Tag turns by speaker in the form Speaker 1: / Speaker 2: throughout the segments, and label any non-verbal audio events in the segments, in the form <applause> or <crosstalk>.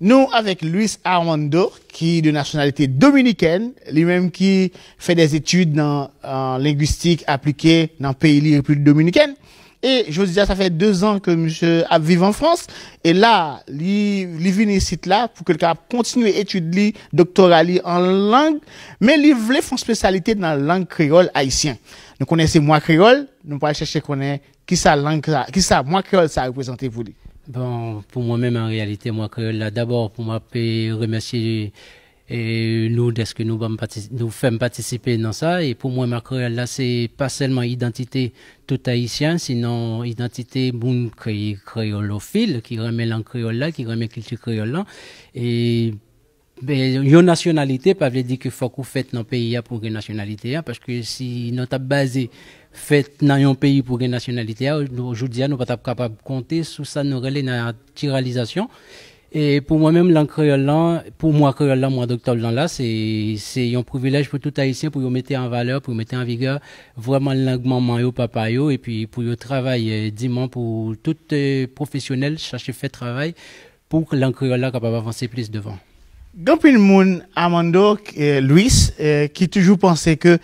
Speaker 1: Nous, avec Luis Armando, qui est de nationalité dominicaine, lui-même qui fait des études en, linguistique appliquée dans le pays de la dominicaine. Et je vous disais, ça fait deux ans que je vis en France. Et là, il vient ici là pour que le cap continue études doctorali en langue. Mais il voulait faire une spécialité dans la langue créole haïtienne. Nous connaissons moi créole. Nous pas chercher connaître qui sa langue, qui sa moi créole ça représente pour lui.
Speaker 2: Bon, pour moi-même, en réalité, moi, créole, là, d'abord, pour moi, remercier et nous de ce que nous nous faisons participer dans ça et pour moi ma créole, là c'est pas seulement identité tout haïtien sinon identité boum créolophile qui remet la créole là qui remet culture créole là et mais ben, une nationalité, pas veut dire qu'il faut qu'on fête dans pays pour une nationalité, hein, parce que si nous avons basé faite dans un pays pour une nationalité, hein, aujourd'hui, hein, nous ne sommes pas capables de compter sur ça, nous relais dans la Et pour moi-même, l'an pour moi, créole, moi, docteur là, c'est un privilège pour tout Haïtien, pour mettre en valeur, pour mettre en vigueur vraiment l'engagement langue maman et papa, et puis pour travailler eh, dimanche, pour tout eh, professionnel, chercher faire travail, pour que l'an capable d'avancer plus devant
Speaker 1: le moun Amando, eh, Luis, eh, qui toujours pensait que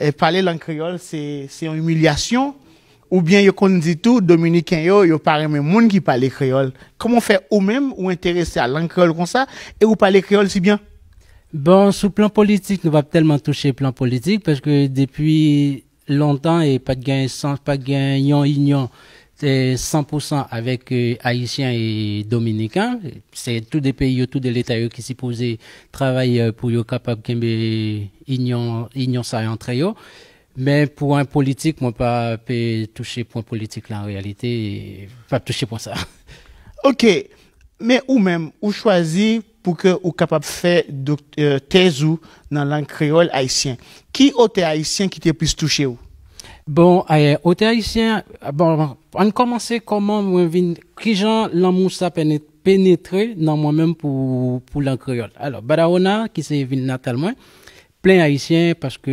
Speaker 1: eh, parler langue créole, c'est une humiliation, ou bien yo dit tout, dominicain yo, yo pare même moun qui parle créole. Comment faire ou même ou intéressé
Speaker 2: à langue créole comme ça, et ou parler créole si bien? Bon, sous plan politique, nous va tellement toucher plan politique, parce que depuis longtemps, et pas de gain pas de gain 100% avec euh, Haïtiens et Dominicains. C'est tous des pays, tous des l'État qui s'y posaient travailler euh, pour être capable de union, union ça entre eux. Mais pour un politique, moi, pas toucher point politique là en réalité, pas toucher pour ça. <laughs>
Speaker 1: Ok, mais ou même, ou choisir pour que ou capable faire euh, thèse ou dans la langue créole
Speaker 2: haïtienne. Qui était haïtien qui était plus touché ou? Bon, euh, haïtiens, haïtien, bon, on commençait comment, moi, qui gens l'amour ça pénétré dans moi-même pour, pour la Alors, Badaona, qui c'est ville natale, plein haïtien parce que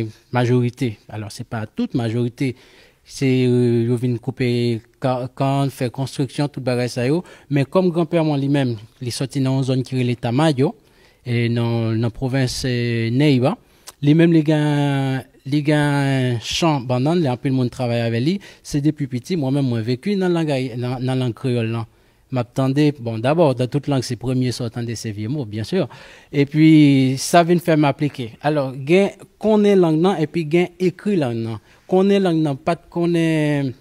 Speaker 2: une majorité. Alors, c'est pas toute majorité. C'est, euh, vin couper quand fait construction, tout bagay ça Mais comme grand-père, moi, lui-même, il est sorti dans une zone qui est l'état et dans, la province euh, Neiva, les mêmes les gars li gen un peu de anpil moun travay ave avec lui c'est depuis petit, moi-même, même vécu dans la langue lang kreol lan. M'attendais, bon, d'abord, dans toute langue, c'est premier à entendre ces vieux mots, bien sûr. Et puis, ça vient de faire m'appliquer. Alors, gain, connaît langue non, et puis gain écrit langue non. Connaît langue non, pas connaît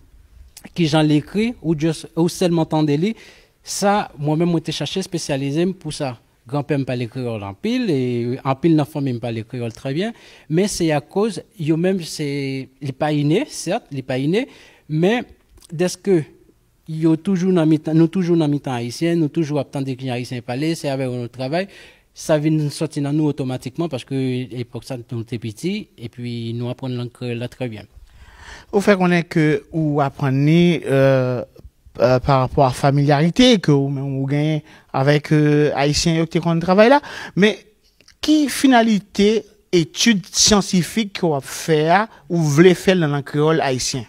Speaker 2: qui j'en l'écris, ou, juste ou seulement tendez-les. Ça, moi-même, moi, j'ai cherché spécialiser pour ça. Grand-père me parlait créole en pile, et en pile, l'enfant me parlait créole très bien. Mais c'est à cause, yo-même, c'est, il n'est pas inné, certes, il n'est pas inné, mais dès que yo toujours dans nous toujours dans mi-temps haïtien, nous toujours attendons des haïtien haïtiens parler, c'est avec notre travail, ça vient sortir dans nous automatiquement parce que l'époque ça nous était petit, et puis nous apprenons la très bien.
Speaker 1: Au fait qu'on est que, ou apprenez, euh euh, par rapport à familiarité que ou même gagne avec euh, haïtien qui te travail là mais qui finalité
Speaker 2: étude scientifique qu'on va faire ou voulez faire dans le créole haïtien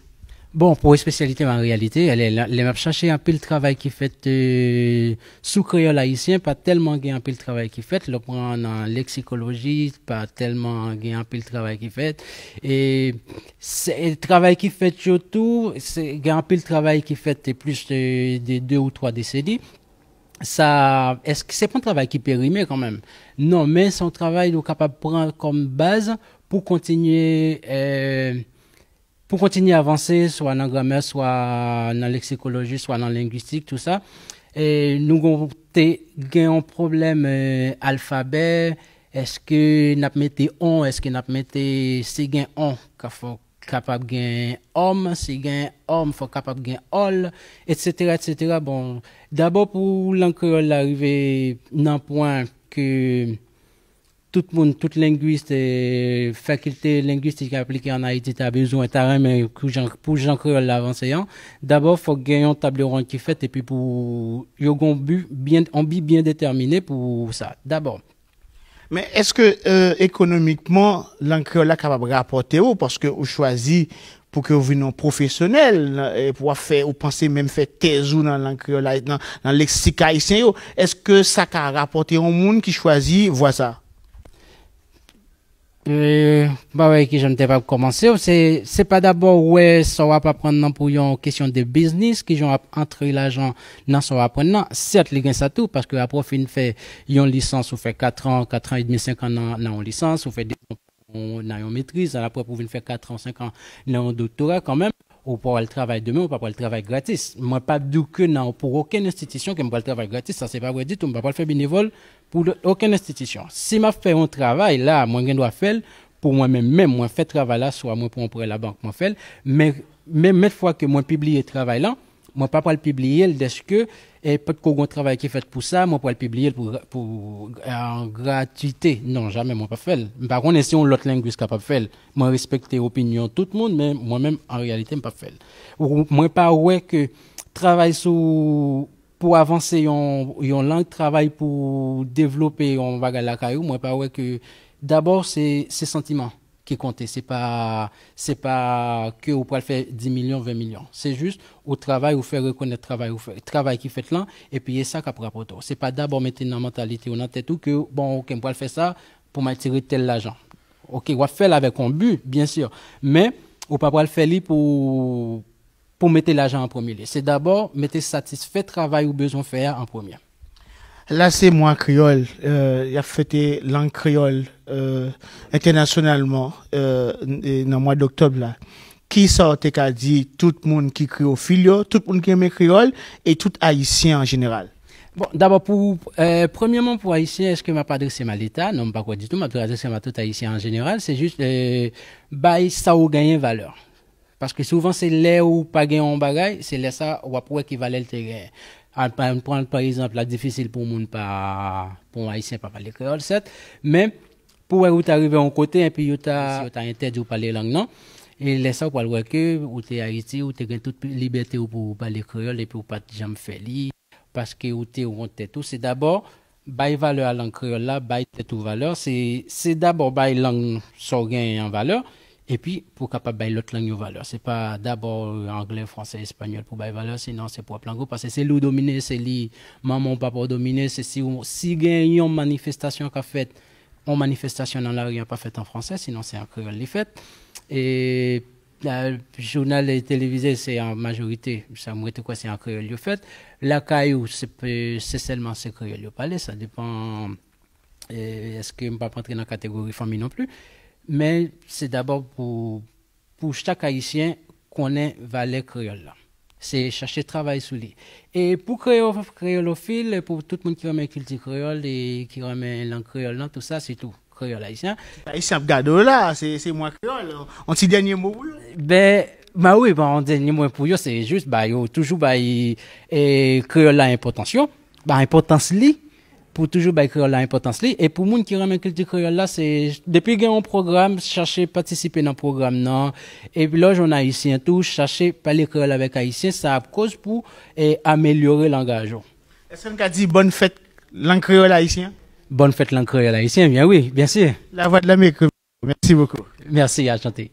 Speaker 2: Bon, pour les spécialités, en réalité, elle est les m'a cherché un peu le travail qui fait euh, sous créole haïtien, pas tellement gain un peu le travail qui fait, le prendre en lexicologie, pas tellement gain un peu le travail qui fait. Et le travail qui fait surtout, c'est gain un peu le travail qui fait plus de, deux ou trois décennies. Ça, est-ce que c'est pas un travail qui périmé quand même? Non, mais c'est un travail, nous capable de prendre comme base pour continuer, euh, pour continuer à avancer, soit dans grammaire, soit dans lexicologie, soit dans linguistique, tout ça. Et nous avons un problème euh, alphabet. Est-ce que nous mettre « on, est-ce que nous mettre « c'est gain on, faut capable gain homme, c'est gain homme, faut capable gain all, etc., etc. Bon, d'abord pour l'encre l'arrivée d'un point que tout le monde, toute linguiste et faculté linguistique appliquée en Haïti, tu besoin d'un mais pour Jean Creole l'avancer. D'abord, faut gagner un table ronde qui fait et puis pour, y a un bien, bien déterminé pour ça. D'abord.
Speaker 1: Mais est-ce que,
Speaker 2: euh, économiquement,
Speaker 1: est capable de rapporter ou parce que vous choisissez pour que vous professionnel et pour faire, ou penser même faire thèse dans l'encre, dans, dans lexique haïtien,
Speaker 2: est-ce que ça a rapporté au monde qui choisit, voit ça? Euh, bah ouais, qui j'aime pas commencer, c'est, c'est pas d'abord, ouais, ça va pas prendre non pour une question de business, qui j'en entre l'argent, non, ça va prendre non. Certes, les gains ça tout, parce que la prof, il fait une licence, ou fait 4 ans, 4 ans et demi, 5 ans, non, non, licence, ou fait des, on a une maîtrise, à la prof, faire 4 ans, 5 ans, non, doctorat quand même ou pour le travail demain ou pas le travail gratis. Moi, pas du que non, pour aucune institution que je le travail gratis, ça c'est pas vrai dit tout, je ne pas le faire bénévole pour aucune institution. Si je fais un travail là, moi, je dois faire pour moi-même, même moi, faire travail là, soit moi pour la banque, moi fais, mais même fois que moi publie le travail là, moi pas pour le publier parce que et peut-être qu'on travail qui est fait pour ça moi pour le publier pour pour euh, en gratuité non jamais moi pas faire par contre si on l'autre linguiste capable faire moi respecter de tout le monde mais moi-même en réalité moi pas faire moi pas ouais que travail pour avancer une langue, langue travail pour développer on va la caillou moi pas ouais que d'abord c'est c'est sentiment qui C'est pas, c'est pas que vous pouvez faire 10 millions, 20 millions. C'est juste au travail, vous faire reconnaître travail, fait, travail qui fait là, et puis c'est ça qu'a Ce C'est pas d'abord mettre dans la mentalité, ou la tête que, bon, ok, on faire ça pour m'attirer tel l'argent. Ok, on va faire avec un but, bien sûr. Mais, on peut pas le faire pour, pour mettre l'argent en premier. C'est d'abord mettre satisfait travail ou besoin faire en premier.
Speaker 1: Là, c'est moi créole. Euh, il a fêté langue créole euh, internationalement euh, dans le mois d'octobre. là. Qui sortait qu'a dit tout
Speaker 2: le monde qui filio, tout le monde qui aime créole et tout haïtien en général? Bon, d'abord, pour, euh, premièrement, pour Haïtien, est-ce que m'a pas adressé mal l'État? Non, pas quoi du tout, m'a adressé à tout Haïtien en général. C'est juste, euh, ça a gagner valeur. Parce que souvent, c'est l'air ou pas gagner en bagaille, c'est l'air ça ou après qui valait le terrain. An pran par exemple la difficile pour moun pa, pour moun haisyen pa parler créole, set, men pou wè ou t'arive an kote, pi yo ta intèd ou pale lang nan, e lesa ou pal wè ke ou te haiti, ou te gen tout libertè ou pou pale créole, epi ou pat jam feli, paske ou te ou an tèt ou, se d'abord, bay valeur a lang créole la, bay tèt ou valeur, se d'abord bay lang so gen an valeur, et puis, pour capable bailler l'autre langue valeur. C'est pas d'abord euh, anglais, français, espagnol pour bailler valeur, sinon c'est pour plango Parce que c'est lui dominé, c'est lui, maman, papa dominé, c'est si, si il y a une manifestation qu'a fait une manifestation dans la rue pas fait en français, sinon c'est en créole les fait. Et, le journal et télévisé, c'est en majorité, ça m'a quoi, c'est en créole les fait. La caillou, c'est seulement c'est créole les parlé, ça dépend, euh, est-ce que je ne pas entrer dans la catégorie famille non plus mais c'est d'abord pour, pour chaque Haïtien qu'on est valet créole. C'est chercher travail sous lui. Et pour créole, créolophile, pour tout le monde qui remet culture créole et qui remet langue créole, tout ça, c'est tout. Créole haïtien. Haïtien, là, c'est moi créole. On dit dernier mot Ben, bah oui, bah, on dernier mot pour eux, c'est juste, bah, yo, toujours, bah, et créole a importance, bah, importance li, pour toujours bah, créole l'importance li. Et pour gens qui ramène culture créole là, c'est, depuis qu'il y un programme, chercher participer dans programme, non. Et puis là, j'en haïtien tout, chercher parler créole avec haïtien, ça a cause pour, améliorer l'engagement Est-ce qu'on a dit bonne fête, langue créole haïtien? Bonne fête, langue créole haïtien, bien oui, bien sûr. La voix de l'Amérique. Merci beaucoup. Merci, à chanter.